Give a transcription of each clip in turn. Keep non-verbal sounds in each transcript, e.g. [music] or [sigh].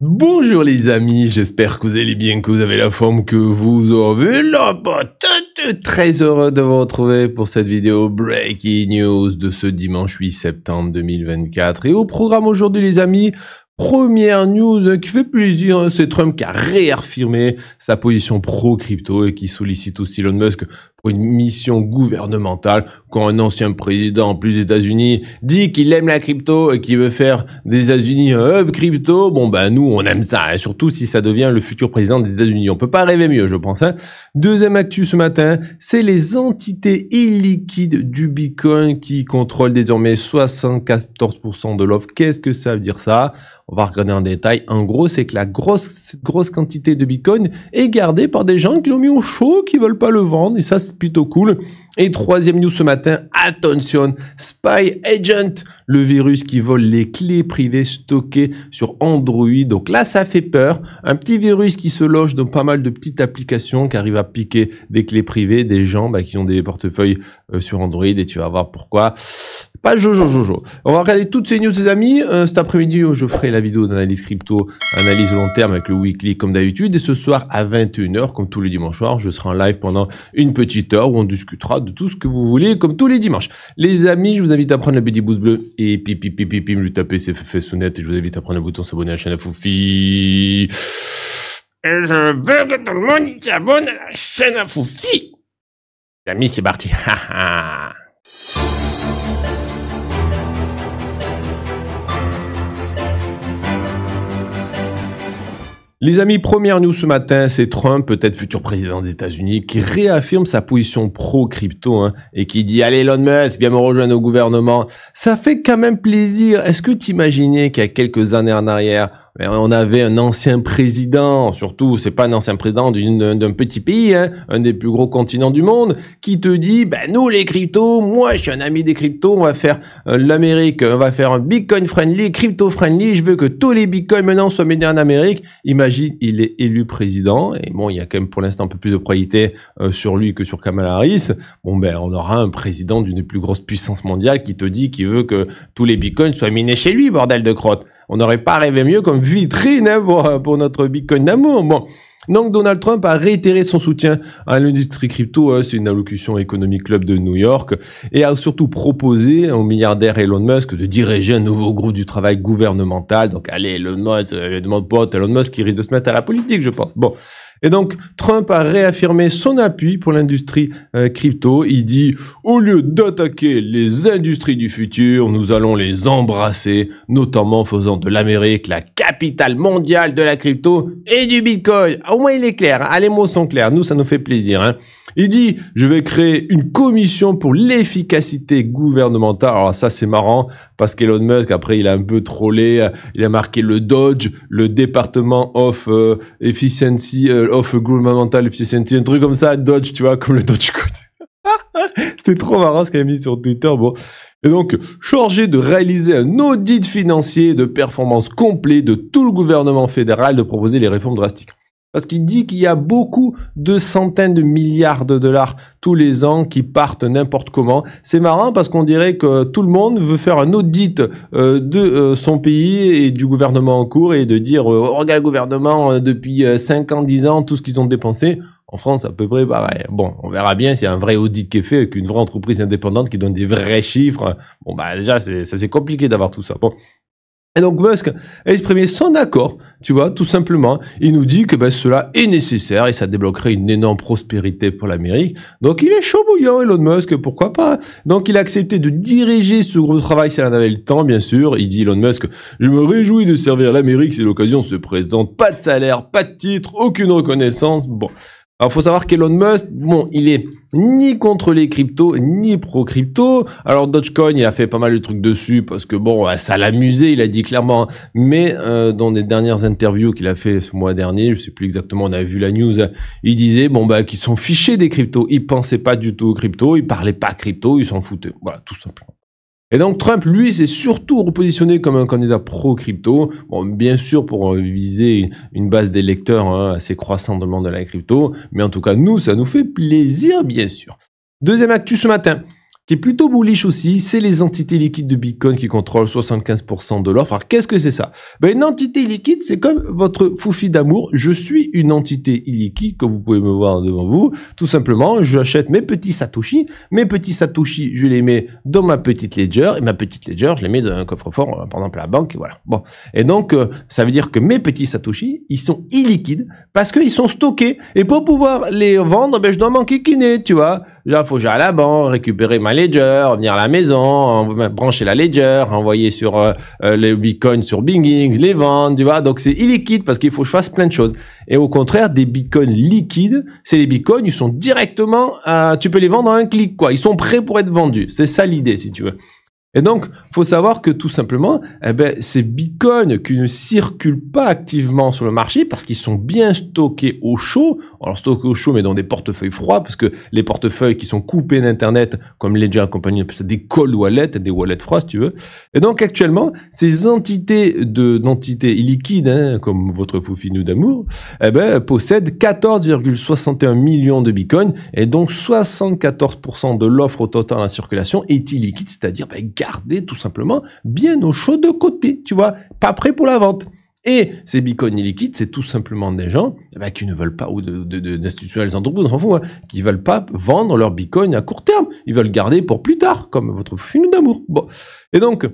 Bonjour les amis, j'espère que vous allez bien, que vous avez la forme que vous avez, la patate Très heureux de vous retrouver pour cette vidéo Breaking News de ce dimanche 8 septembre 2024. Et au programme aujourd'hui les amis, Première news qui fait plaisir, hein, c'est Trump qui a réaffirmé sa position pro-crypto et qui sollicite aussi Elon Musk pour une mission gouvernementale quand un ancien président plus des États-Unis dit qu'il aime la crypto et qu'il veut faire des États-Unis un hub crypto. Bon ben nous on aime ça, hein. surtout si ça devient le futur président des États-Unis. On peut pas rêver mieux, je pense. Hein. Deuxième actu ce matin, c'est les entités illiquides du Bitcoin qui contrôlent désormais 74% de l'offre. Qu'est-ce que ça veut dire ça on va regarder en détail. En gros, c'est que la grosse, grosse quantité de Bitcoin est gardée par des gens qui l'ont mis au chaud, qui veulent pas le vendre. Et ça, c'est plutôt cool. Et troisième news ce matin, attention, Spy Agent, le virus qui vole les clés privées stockées sur Android. Donc là, ça fait peur. Un petit virus qui se loge dans pas mal de petites applications, qui arrive à piquer des clés privées des gens bah, qui ont des portefeuilles euh, sur Android. Et tu vas voir pourquoi. Pas Jojo Jojo. On va regarder toutes ces news, les amis. Euh, cet après-midi, oh, je ferai la vidéo d'analyse crypto, analyse long terme avec le weekly comme d'habitude. Et ce soir à 21h, comme tous les dimanches soirs, je serai en live pendant une petite heure où on discutera tout ce que vous voulez, comme tous les dimanches. Les amis, je vous invite à prendre le petit pouce bleu et pipi pipi pipi, lui taper ses sonnettes Et je vous invite à prendre le bouton s'abonner à la chaîne à Foufi. Et je veux que tout le monde s'abonne à la chaîne à Foufi. Les amis, c'est parti. Les amis, première news ce matin, c'est Trump, peut-être futur président des États-Unis, qui réaffirme sa position pro-crypto hein, et qui dit Allez Elon Musk, viens me rejoindre au gouvernement. Ça fait quand même plaisir. Est-ce que t'imaginais qu'il y a quelques années en arrière, on avait un ancien président, surtout, c'est pas un ancien président d'un petit pays, hein, un des plus gros continents du monde, qui te dit, ben nous les cryptos, moi je suis un ami des cryptos, on va faire euh, l'Amérique, on va faire un Bitcoin friendly, crypto friendly, je veux que tous les Bitcoins maintenant soient minés en Amérique. Imagine, il est élu président, et bon, il y a quand même pour l'instant un peu plus de probabilité euh, sur lui que sur Kamala Harris. Bon ben, on aura un président d'une des plus grosses puissances mondiales qui te dit qu'il veut que tous les Bitcoins soient minés chez lui, bordel de crotte. On n'aurait pas rêvé mieux comme vitrine hein, pour, notre Bitcoin d'amour. Bon. Donc Donald Trump a réitéré son soutien à l'industrie crypto, euh, c'est une allocution Economic club de New York, et a surtout proposé au milliardaire Elon Musk de diriger un nouveau groupe du travail gouvernemental. Donc allez Elon Musk, euh, demande pas Elon Musk qui risque de se mettre à la politique, je pense. Bon, et donc, Trump a réaffirmé son appui pour l'industrie euh, crypto. Il dit, au lieu d'attaquer les industries du futur, nous allons les embrasser, notamment en faisant de l'Amérique la capitale mondiale de la crypto et du Bitcoin. Au moins, il est clair. Hein. Les mots sont clairs. Nous, ça nous fait plaisir. Hein. Il dit, je vais créer une commission pour l'efficacité gouvernementale. Alors ça, c'est marrant parce qu'Elon Musk, après, il a un peu trollé, euh, il a marqué le Dodge, le département of euh, efficiency, euh, of governmental efficiency, un truc comme ça, Dodge, tu vois, comme le Dodge Code. [laughs] C'était trop marrant ce qu'il a mis sur Twitter. Bon, et donc, chargé de réaliser un audit financier de performance complet de tout le gouvernement fédéral, de proposer les réformes drastiques. Parce qu'il dit qu'il y a beaucoup de centaines de milliards de dollars tous les ans qui partent n'importe comment. C'est marrant parce qu'on dirait que tout le monde veut faire un audit euh, de euh, son pays et du gouvernement en cours et de dire euh, oh, regarde le gouvernement depuis 5 ans, 10 ans, tout ce qu'ils ont dépensé. En France, à peu près pareil. Bah bon, on verra bien s'il y a un vrai audit qui est fait avec une vraie entreprise indépendante qui donne des vrais chiffres. Bon, bah déjà, ça c'est compliqué d'avoir tout ça. Bon, et donc Musk a exprimé son accord, tu vois, tout simplement. Il nous dit que ben, cela est nécessaire et ça débloquerait une énorme prospérité pour l'Amérique. Donc il est chaud bouillant Elon Musk, pourquoi pas Donc il a accepté de diriger ce gros travail elle en avait le temps, bien sûr. Il dit Elon Musk, je me réjouis de servir l'Amérique si l'occasion se présente. Pas de salaire, pas de titre, aucune reconnaissance. Bon, alors, faut savoir qu'Elon Musk, bon, il est ni contre les cryptos, ni pro-crypto. Alors, Dogecoin, il a fait pas mal de trucs dessus parce que bon, ça l'amusait, il a dit clairement. Mais euh, dans les dernières interviews qu'il a fait ce mois dernier, je sais plus exactement, on a vu la news, il disait bon bah qu'ils sont fichés des cryptos. Ils pensaient pas du tout aux cryptos, ils parlaient pas crypto, ils s'en foutaient. Voilà, tout simplement. Et donc Trump, lui, s'est surtout repositionné comme un candidat pro-crypto, bon, bien sûr pour viser une base d'électeurs hein, assez croissante dans de la crypto, mais en tout cas, nous, ça nous fait plaisir, bien sûr. Deuxième actu ce matin, qui est plutôt bullish aussi, c'est les entités liquides de Bitcoin qui contrôlent 75% de l'offre. Alors qu'est-ce que c'est ça ben, Une entité liquide, c'est comme votre foufi d'amour. Je suis une entité illiquide, comme vous pouvez me voir devant vous. Tout simplement, j'achète mes petits satoshi. Mes petits satoshi, je les mets dans ma petite ledger. Et ma petite ledger, je les mets dans un coffre-fort, euh, par exemple à la banque. Et voilà. Bon. Et donc, euh, ça veut dire que mes petits satoshi, ils sont illiquides parce qu'ils sont stockés. Et pour pouvoir les vendre, ben, je dois m'enquiquiner, tu vois. Là, ah, faut que à la banque, récupérer ma ledger, venir à la maison, brancher la ledger, envoyer sur euh, euh, les bitcoins sur Bingings, les vendre, tu vois. Donc c'est illiquide parce qu'il faut que je fasse plein de choses. Et au contraire, des bitcoins liquides, c'est les bitcoins, ils sont directement, euh, tu peux les vendre en un clic, quoi. Ils sont prêts pour être vendus. C'est ça l'idée, si tu veux. Et donc, faut savoir que tout simplement, eh ben, ces bitcoins qui ne circulent pas activement sur le marché parce qu'ils sont bien stockés au chaud, alors stockés au chaud mais dans des portefeuilles froids parce que les portefeuilles qui sont coupés d'internet comme Ledger et compagnie, ça des cold wallets, des wallets froids si tu veux. Et donc actuellement, ces entités de d'entités illiquides hein, comme votre Foufinou d'amour, eh ben, possèdent 14,61 millions de bitcoins et donc 74% de l'offre au total en circulation est illiquide, c'est-à-dire ben, garder tout simplement bien au chaud de côté, tu vois, pas prêt pour la vente. Et ces bitcoins illiquides, c'est tout simplement des gens eh ben, qui ne veulent pas, ou d'institutionnels de, de, entreprises, on s'en fout, hein, qui ne veulent pas vendre leur bitcoin à court terme. Ils veulent garder pour plus tard, comme votre film d'amour. Bon. Et donc,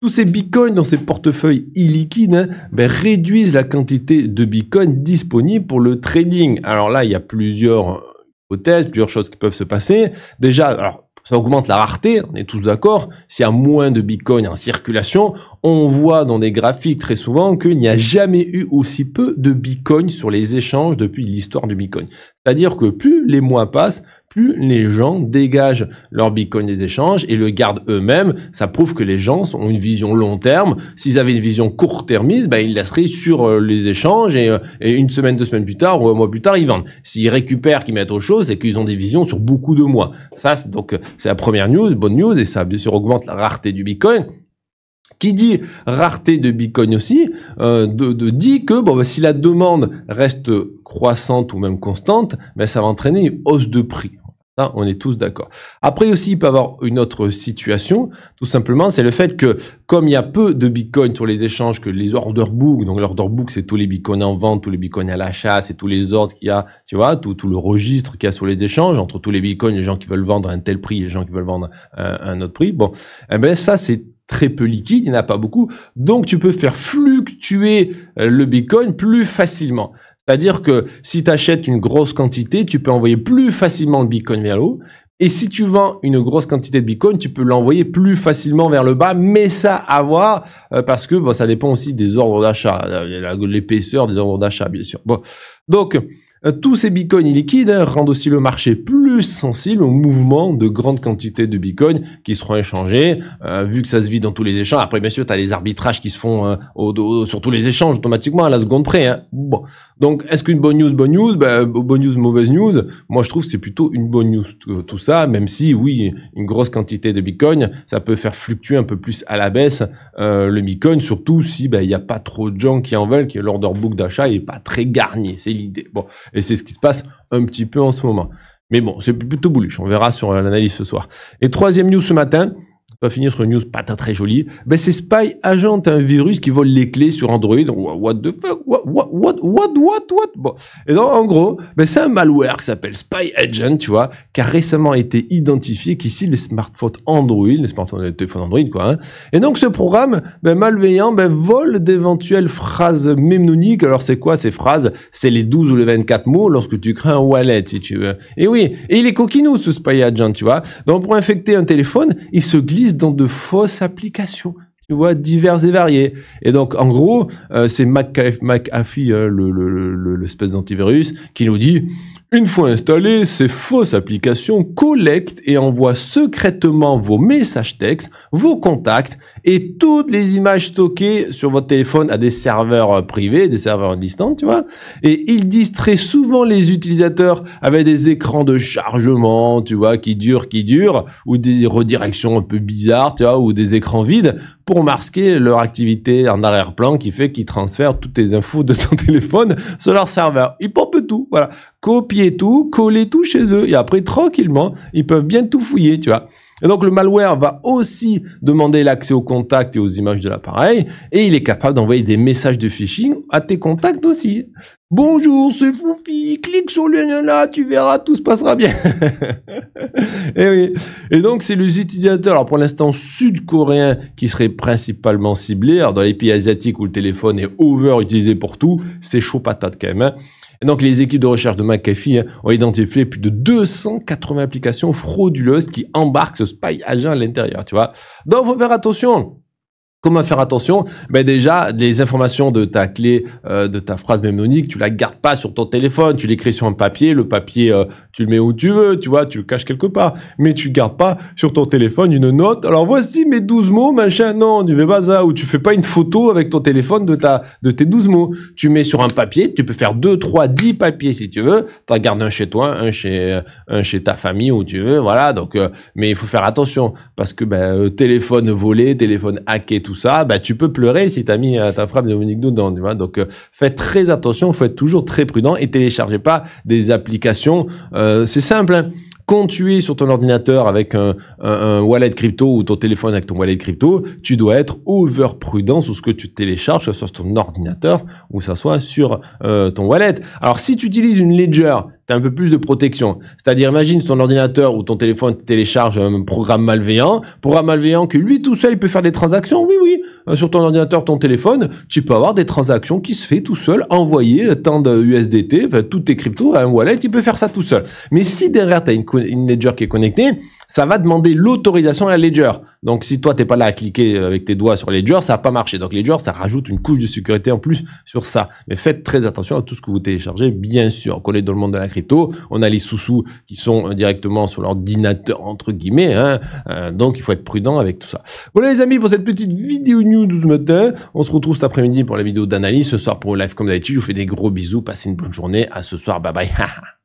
tous ces bitcoins dans ces portefeuilles illiquides hein, ben, réduisent la quantité de bitcoins disponible pour le trading. Alors là, il y a plusieurs hypothèses, plusieurs choses qui peuvent se passer. Déjà, alors ça augmente la rareté, on est tous d'accord. S'il y a moins de bitcoin en circulation, on voit dans des graphiques très souvent qu'il n'y a jamais eu aussi peu de bitcoin sur les échanges depuis l'histoire du bitcoin. C'est-à-dire que plus les mois passent, plus les gens dégagent leur Bitcoin des échanges et le gardent eux-mêmes. Ça prouve que les gens ont une vision long terme. S'ils avaient une vision court-termiste, ben, ils la seraient sur euh, les échanges euh, et, une semaine, deux semaines plus tard ou un mois plus tard, ils vendent. S'ils récupèrent, qu'ils mettent autre chose, c'est qu'ils ont des visions sur beaucoup de mois. Ça, c'est donc euh, c'est la première news, bonne news, et ça bien sûr augmente la rareté du Bitcoin. Qui dit rareté de Bitcoin aussi, de, dit que bon, ben, si la demande reste croissante ou même constante, ben, ça va entraîner une hausse de prix. Ça, on est tous d'accord. Après aussi, il peut y avoir une autre situation, tout simplement, c'est le fait que comme il y a peu de bitcoins sur les échanges que les order books, donc l'order book, c'est tous les bitcoins en vente, tous les bitcoins à l'achat, c'est tous les ordres qu'il y a, tu vois, tout, tout le registre qu'il y a sur les échanges, entre tous les bitcoins, les gens qui veulent vendre à un tel prix, les gens qui veulent vendre à un autre prix. Bon, eh ben ça, c'est très peu liquide, il n'y en a pas beaucoup. Donc tu peux faire fluctuer euh, le bitcoin plus facilement. C'est-à-dire que si tu achètes une grosse quantité, tu peux envoyer plus facilement le Bitcoin vers le haut. Et si tu vends une grosse quantité de Bitcoin, tu peux l'envoyer plus facilement vers le bas, mais ça à voir, euh, parce que ça dépend aussi des ordres d'achat, l'épaisseur des ordres d'achat, bien sûr. Bon. Donc, euh, tous ces bitcoins illiquides hein, rendent aussi le marché plus plus sensible au mouvement de grandes quantités de Bitcoin qui seront échangées, euh, vu que ça se vit dans tous les échanges. Après, bien sûr, tu as les arbitrages qui se font euh, sur tous les échanges automatiquement à la seconde près. Hein. Bon. Donc, est-ce qu'une bonne news, bonne news, ben, bonne news, mauvaise news Moi, je trouve que c'est plutôt une bonne news euh, tout ça, même si, oui, une grosse quantité de Bitcoin, ça peut faire fluctuer un peu plus à la baisse le Bitcoin, surtout si ben, il n'y a pas trop de gens qui en veulent, que l'order book d'achat n'est pas très garni. C'est l'idée. Bon, et c'est ce qui se passe un petit peu en ce moment. Mais bon, c'est plutôt bullish. On verra sur euh, l'analyse ce soir. Et troisième news ce matin, pas va finir sur une news pas très jolie. Ben, c'est Spy Agent, un virus qui vole les clés sur Android. What the fuck? What, what, what, what, what? Et donc, en gros, ben, c'est un malware qui s'appelle Spy Agent, tu vois, qui a récemment été identifié, qu'ici, les smartphones Android, les smartphones, les téléphones Android, quoi. Hein. Et donc, ce programme, ben, malveillant, ben, vole d'éventuelles phrases mnémoniques. Alors, c'est quoi ces phrases? C'est les 12 ou les 24 mots lorsque tu crées un wallet, si tu veux. Et oui. Et il est coquinou, ce Spy Agent, tu vois. Donc, pour infecter un téléphone, il se glisse dans de fausses applications tu vois, diverses et variées. Et donc, en gros, euh, c'est McAfee, euh, l'espèce d'antivirus, qui nous dit une fois installées, ces fausses applications collectent et envoient secrètement vos messages textes, vos contacts et toutes les images stockées sur votre téléphone à des serveurs privés, des serveurs distants, tu vois. Et ils distraient souvent les utilisateurs avec des écrans de chargement, tu vois, qui durent, qui durent, ou des redirections un peu bizarres, tu vois, ou des écrans vides pour masquer leur activité en arrière-plan qui fait qu'ils transfèrent toutes les infos de ton [laughs] téléphone sur leur serveur. Ils pompent tout, voilà copier tout, coller tout chez eux. Et après, tranquillement, ils peuvent bien tout fouiller, tu vois. Et donc, le malware va aussi demander l'accès aux contacts et aux images de l'appareil. Et il est capable d'envoyer des messages de phishing à tes contacts aussi. Bonjour, c'est Foufi, clique sur le lien là, tu verras, tout se passera bien. [laughs] et eh oui. Et donc, c'est les utilisateurs, alors pour l'instant sud-coréens, qui seraient principalement ciblés. Alors, dans les pays asiatiques où le téléphone est over-utilisé pour tout, c'est chaud patate quand même. Hein donc les équipes de recherche de McAfee hein, ont identifié plus de 280 applications frauduleuses qui embarquent ce spy agent à l'intérieur, tu vois. Donc faut faire attention. Comment faire attention Ben déjà, les informations de ta clé, euh, de ta phrase mémorique, tu la gardes pas sur ton téléphone, tu l'écris sur un papier. Le papier, euh, tu le mets où tu veux, tu vois, tu le caches quelque part. Mais tu gardes pas sur ton téléphone une note. Alors voici mes 12 mots, machin. Non, tu fais pas ça. Ou tu fais pas une photo avec ton téléphone de ta, de tes 12 mots. Tu mets sur un papier. Tu peux faire 2, 3, 10 papiers si tu veux. en gardes un chez toi, un chez, euh, un chez ta famille où tu veux. Voilà. Donc, euh, mais il faut faire attention parce que, ben, euh, téléphone volé, téléphone hacké, tout ça, ben, tu peux pleurer si tu as mis ta frappe de Dominique dedans, tu vois. Donc, fais faites très attention. Faut être toujours très prudent et téléchargez pas des applications, euh, c'est simple. Hein. Quand tu es sur ton ordinateur avec un, wallet crypto ou ton téléphone avec ton wallet crypto, tu dois être over prudent sur ce que tu télécharges, que ce soit sur ton ordinateur ou que ce soit sur euh, ton wallet. Alors si tu utilises une ledger, t'as un peu plus de protection. C'est-à-dire, imagine ton ordinateur ou ton téléphone télécharge un programme malveillant, programme malveillant que lui tout seul il peut faire des transactions. Oui, oui, euh, sur ton ordinateur, ton téléphone, tu peux avoir des transactions qui se fait tout seul, envoyer euh, tant de USDT, enfin, toutes tes cryptos un wallet, il peut faire ça tout seul. Mais si derrière tu as une, une ledger qui est connectée, ça va demander l'autorisation à Ledger. Donc si toi t'es pas là à cliquer euh, avec tes doigts sur Ledger, ça a pas marché. Donc Ledger, ça rajoute une couche de sécurité en plus sur ça. Mais faites très attention à tout ce que vous téléchargez, bien sûr. on est dans le monde de la crypto, on a les sous-sous qui sont euh, directement sur l'ordinateur entre guillemets. Hein. Euh, donc il faut être prudent avec tout ça. Voilà les amis pour cette petite vidéo news ce matin. On se retrouve cet après-midi pour la vidéo d'analyse. Ce soir pour le live comme d'habitude. Je vous fais des gros bisous. Passez une bonne journée. À ce soir. Bye bye. [laughs]